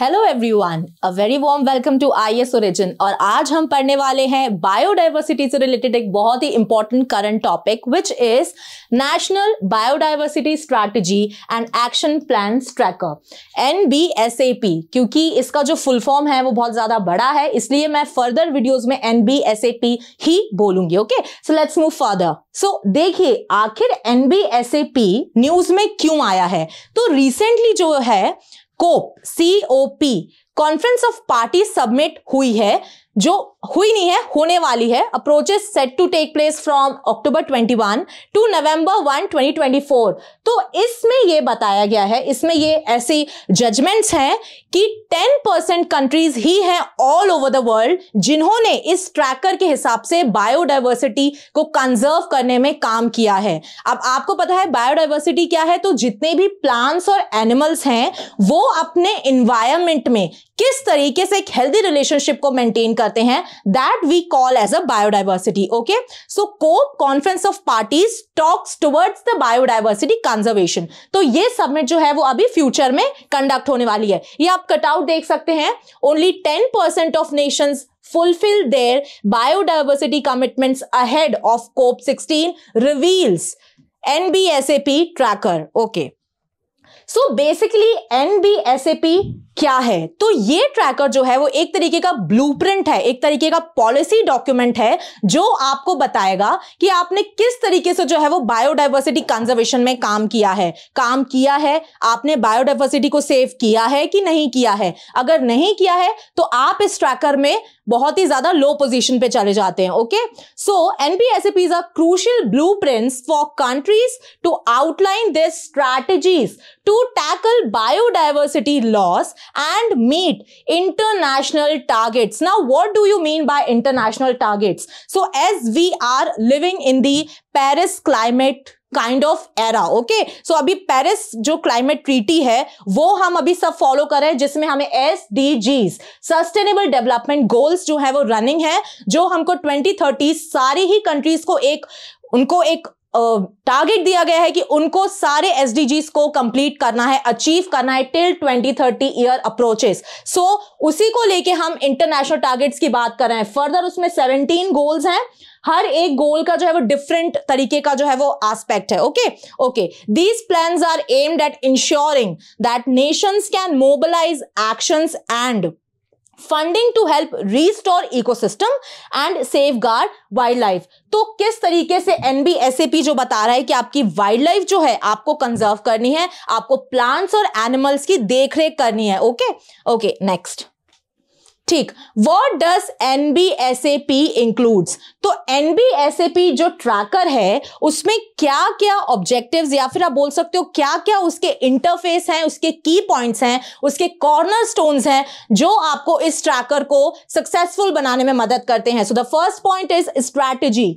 Hello everyone a very warm welcome to IAS Origin और आज हम पढ़ने वाले हैं बायोडाइवर्सिटी से रिलेटेड एक बहुत ही important current topic which is national biodiversity strategy and action plan tracker एन क्योंकि इसका जो फुल फॉर्म है वो बहुत ज्यादा बड़ा है इसलिए मैं फर्दर वीडियोज में एन ही बोलूंगी okay so let's move further so देखिए आखिर एन न्यूज में क्यों आया है तो रिसेंटली जो है COP C O P conference of party submit हुई है जो हुई नहीं है होने वाली है approaches set to take place from October 21 to November 1 2024 तो इसमें ये बताया गया है इसमें ये ऐसी जजमेंट्स हैं कि 10 परसेंट कंट्रीज ही हैं ऑल ओवर द वर्ल्ड जिन्होंने इस ट्रैकर के हिसाब से बायोडाइवर्सिटी को कंजर्व करने में काम किया है अब आपको पता है बायोडाइवर्सिटी क्या है तो जितने भी प्लांट्स और एनिमल्स हैं वो अपने इन्वायरमेंट में किस तरीके से एक हेल्दी रिलेशनशिप को मेंटेन करते हैं that we call as a biodiversity okay so COP conference of parties talks towards the biodiversity conservation तो ये सबमिट जो है वो अभी फ्यूचर में कंडक्ट होने वाली है ये आप कटआउट देख सकते हैं only ten percent of nation fulfil their biodiversity commitment ahead of COP sixteen reveals NBSAP tracker okay okay. So basically N B S A P क्या है तो ये ट्रैकर जो है वो एक तरीके का ब्लूप्रिंट है एक तरीके का पॉलिसी डॉक्यूमेंट है जो आपको बताएगा कि आपने किस तरीके से जो है वो बायोडाइवर्सिटी कंजर्वेशन में काम किया है काम किया है आपने बायोडाइवर्सिटी को सेव किया है कि नहीं किया है अगर नहीं किया है तो आप इस ट्रैकर में बहुत ही ज्यादा लो पोजिशन पे चले जाते हैं okay so NBSAPs are crucial blue for countries to outline this strategies to tackle biodiversity loss and meet international targets. Now, what do you mean by international targets? So, as we are living in the Paris climate kind of era okay so अभी Paris जो climate treaty है वो हम अभी सब follow कर रहे हैं जिसमें हमें S D Gs sustainable development goals जो है वो रनिंग है जो हमको 2030 सारी ही कंट्रीज को एक उनको एक टारगेट दिया गया है कि उनको सारे एसडीजीज को कंप्लीट करना है अचीव करना है टिल 2030 ईयर अप्रोचेस सो उसी को लेके हम इंटरनेशनल टारगेट्स की बात कर रहे हैं फर्दर उसमें 17 गोल्स हैं हर एक गोल का जो है वो डिफरेंट तरीके का जो है वो एस्पेक्ट है okay okay these plan are aimed at ensuring that nations can mobilise actions and funding to help restore ecosystem and safeguard wildlife तो किस तरीके से एनबीएसएपी जो बता रहा है कि आपकी वाइल्ड लाइफ जो है आपको कंजर्व करनी है आपको प्लांट्स और एनिमल्स की देखरेख करनी है ओके ओके नेक्स्ट ठीक what does N B S A P includes तो N B S A P जो ट्रैकर है उसमें क्या क्या ऑब्जेक्टिव या फिर आप बोल सकते हो क्या क्या उसके इंटरफेस हैं उसके की पॉइंट्स हैं उसके कॉर्नर स्टोन हैं जो आपको इस ट्रैकर को सक्सेसफुल बनाने में मदद करते हैं so the first point is strategy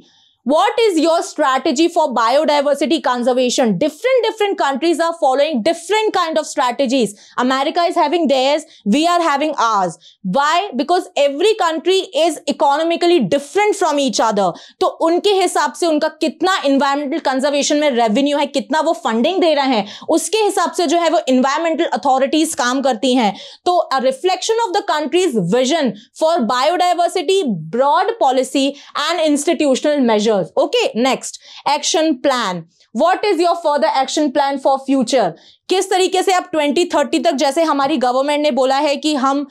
what is your strategy for biodiversity conservation different different countries are following different kind of strategies america is having theirs we are having ours why because every country is economically different from each other तो उनके हिसाब से उनका कितना environmental conservation में revenue है कितना वो फंडिंग दे रहे हैं उसके हिसाब से जो है वो इन्वायरमेंटल अथॉरिटीज काम करती हैं तो reflection of the countries vision for biodiversity broad policy and institutional measure measures. Okay, next. Action plan. What is your further action plan for future? किस तरीके से आप 2030 तक जैसे हमारी गवर्नमेंट ने बोला है कि हम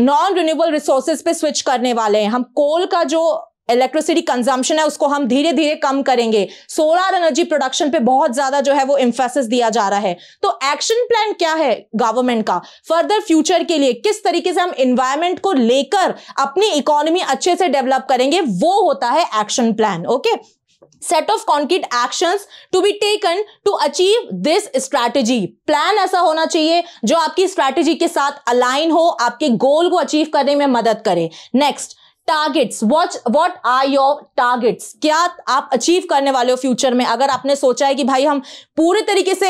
नॉन रिन्यूएबल रिसोर्सेज पे स्विच करने वाले हैं हम कोल का जो इलेक्ट्रिसिटी कंजम्पशन है उसको हम धीरे धीरे कम करेंगे सोलर एनर्जी प्रोडक्शन पे बहुत ज्यादा जो है वो इम्फेसिस दिया जा रहा है तो एक्शन प्लान क्या है गवर्नमेंट का फर्दर फ्यूचर के लिए किस तरीके से हम इन्वायरमेंट को लेकर अपनी इकोनॉमी अच्छे से डेवलप करेंगे वो होता है action plan okay set of concrete action to be taken to achieve this strategy plan ऐसा होना चाहिए जो आपकी स्ट्रैटेजी के साथ अलाइन हो आपके गोल को अचीव करने में मदद करे next targets watch what are your targets क्या आप अचीव करने वाले हो फ्यूचर में अगर आपने सोचा है कि भाई हम पूरे तरीके से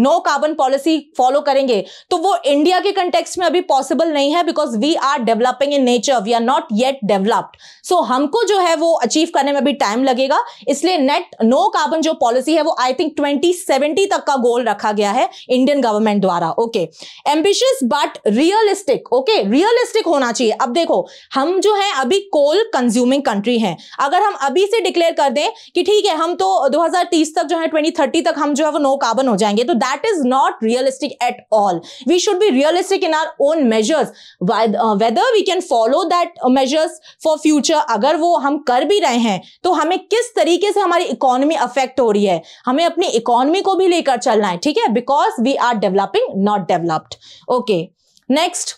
नो कार्बन पॉलिसी फॉलो करेंगे तो वो इंडिया के कंटेक्स में अभी पॉसिबल नहीं है because we are developing in nature we are not yet developed so हमको जो है वो अचीव करने में अभी टाइम लगेगा इसलिए नेट नो कार्बन जो पॉलिसी है वो आई थिंक ट्वेंटी सेवेंटी तक का गोल रखा गया है इंडियन गवर्नमेंट द्वारा okay ambitious but realistic okay realistic होना चाहिए अब देखो हम जो है अभी कोल कंज्यूमिंग कंट्री हैं अगर हम अभी से डिक्लेयर कर दें कि ठीक है हम तो 2030 तक जो है 2030 तक हम जो है वो नो कार्बन हो जाएंगे तो that is not realistic at all we should be realistic in our own measures whether we can follow that measures for future अगर वो हम कर भी रहे हैं तो हमें किस तरीके से हमारी इकोनॉमी अफेक्ट हो रही है हमें अपनी इकोनॉमी को भी लेकर चलना है ठीक है because we are developing not developed okay next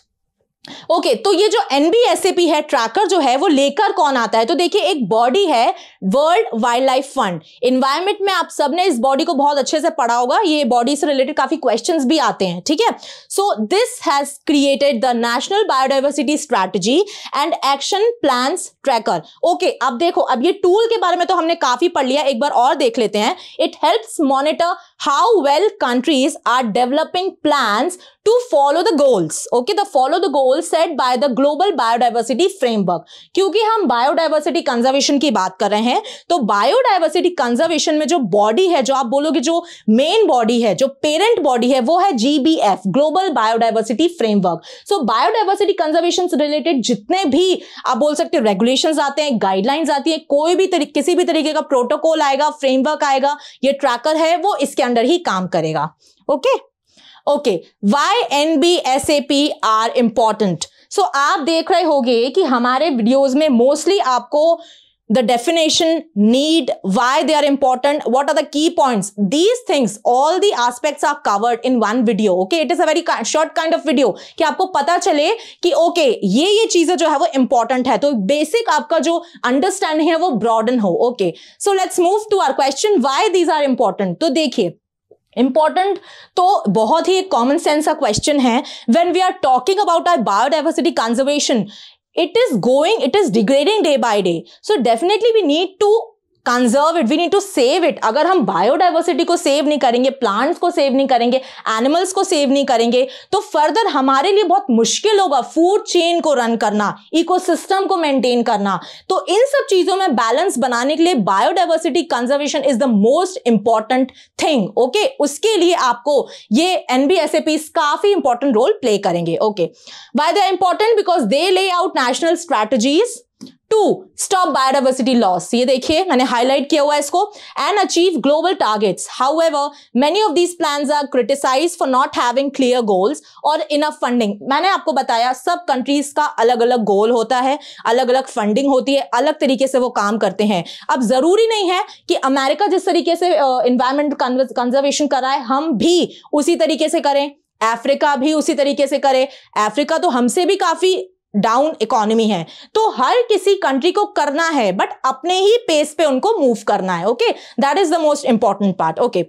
okay okay, तो ये जो एनबीएसएपी है ट्रैकर जो है वो लेकर कौन आता है तो देखिए एक बॉडी है world wildlife fund environment में आप सबने इस बॉडी को बहुत अच्छे से पढ़ा होगा ये बॉडी से रिलेटेड काफी क्वेश्चंस भी आते हैं ठीक है so this has created the national biodiversity strategy and action plan tracker okay अब देखो अब ये टूल के बारे में तो हमने काफी पढ़ लिया एक बार और देख लेते हैं it help monitor how well countries are developing plan to follow the goals okay the follow the goals set by the global biodiversity framework क्योंकि हम बायोडाइवर्सिटी कंजर्वेशन की बात कर रहे हैं तो बायोडाइवर्सिटी कंजर्वेशन में जो बॉडी है जो आप बोलोगे जो मेन बॉडी है जो पेरेंट बॉडी है वो है GBF global biodiversity framework so biodiversity conservation से रिलेटेड जितने भी आप बोल सकते हो रेगुलेशन आते हैं गाइडलाइंस आती है कोई भी तरी, किसी भी तरीके का प्रोटोकॉल आएगा फ्रेमवर्क आएगा ये ट्रैकर है वो इसके अंडर ही काम करेगा okay okay? Okay why N B S A P are important so आप देख रहे होगे कि हमारे वीडियोज में मोस्टली आपको the definition need why they are important what are the key points these things all the aspect are covered in one video okay it is a very short kind of video कि आपको पता चले कि okay okay, ये ये चीजें जो है वो इंपॉर्टेंट है तो बेसिक आपका जो अंडरस्टैंडिंग है वो ब्रॉडन हो okay so let's move to our question why these are important तो देखिए इंपॉर्टेंट तो बहुत ही कॉमन सेंस का क्वेश्चन है when we are talking about our biodiversity conservation it is going it is degrading day by day so definitely we need to conserve it we need to save it अगर हम biodiversity को save नहीं करेंगे plants को save नहीं करेंगे animals को save नहीं करेंगे तो फर्दर हमारे लिए बहुत मुश्किल होगा फूड चेन को रन करना इकोसिस्टम को मेंटेन करना तो इन सब चीजों में बैलेंस बनाने के लिए biodiversity conservation is the most important thing okay उसके लिए आपको ये एनबीएसएपी काफी इंपॉर्टेंट रोल प्ले करेंगे okay why the important because they lay out national strategies to stop biodiversity loss ये देखिए मैंने हाईलाइट किया हुआ है इसको and achieve global targets ever many of these plan are criticise for not having clear goals और enough funding मैंने आपको बताया सब कंट्रीज का अलग अलग गोल होता है अलग अलग फंडिंग होती है अलग तरीके से वो काम करते हैं अब जरूरी नहीं है कि अमेरिका जिस तरीके से इन्वायरमेंट कंजर्वेशन कर रहा है हम भी उसी तरीके से करें अफ्रीका भी उसी तरीके से करे अफ्रीका तो हमसे भी काफी डाउन इकोनॉमी है तो हर किसी कंट्री को करना है बट अपने ही पेस पे उनको मूव करना है okay that is the most important part okay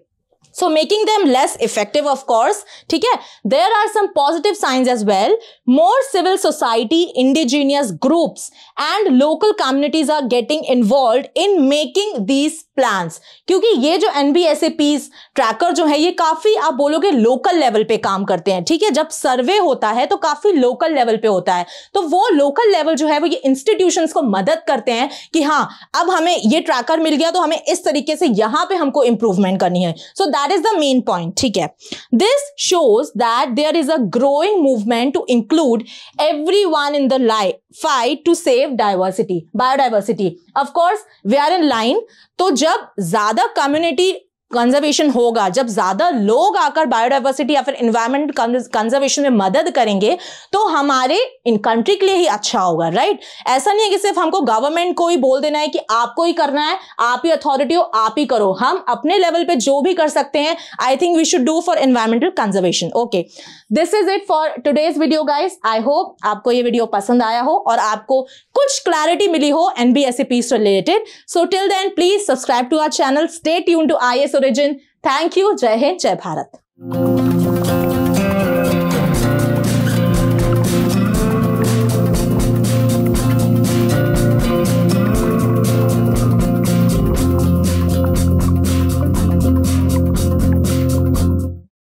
so making them less effective of course ठीक है there are some positive signs as well more civil society indigenous groups and local communities are getting involve in making these plans क्योंकि ये जो N B S A Ps tracker जो है ये काफ़ी आप बोलोगे लोकल लेवल पे काम करते हैं ठीक है जब सर्वे होता है तो काफ़ी लोकल लेवल पे होता है तो वो लोकल लेवल जो है वो ये इंस्टीट्यूशन को मदद करते हैं कि हाँ अब हमें ये ट्रैकर मिल गया तो हमें इस तरीके से यहां पे हमको इंप्रूवमेंट करनी है so that is the main point ठीक है this shows that there is a growing movement to include everyone in the life fight to save diversity biodiversity of course we are in line तो जब ज्यादा community conservation होगा जब ज़्यादा लोग आकर बायोडाइवर्सिटी या फिर इन्वायरमेंट कंजर्वेशन में मदद करेंगे तो हमारे इन कंट्री के लिए ही अच्छा होगा राइट ऐसा नहीं है कि सिर्फ हमको गवर्नमेंट को ही बोल देना है कि आपको ही करना है आप ही अथॉरिटी हो आप ही करो हम अपने लेवल पे जो भी कर सकते हैं I think we should do for environmental conservation okay this is it for today's video guys I hope आपको ये वीडियो पसंद आया हो और आपको कुछ क्लैरिटी मिली हो NBSA Ps related so till then please subscribe to our channel state यून to I S origin thank you जय हिंद जय भारत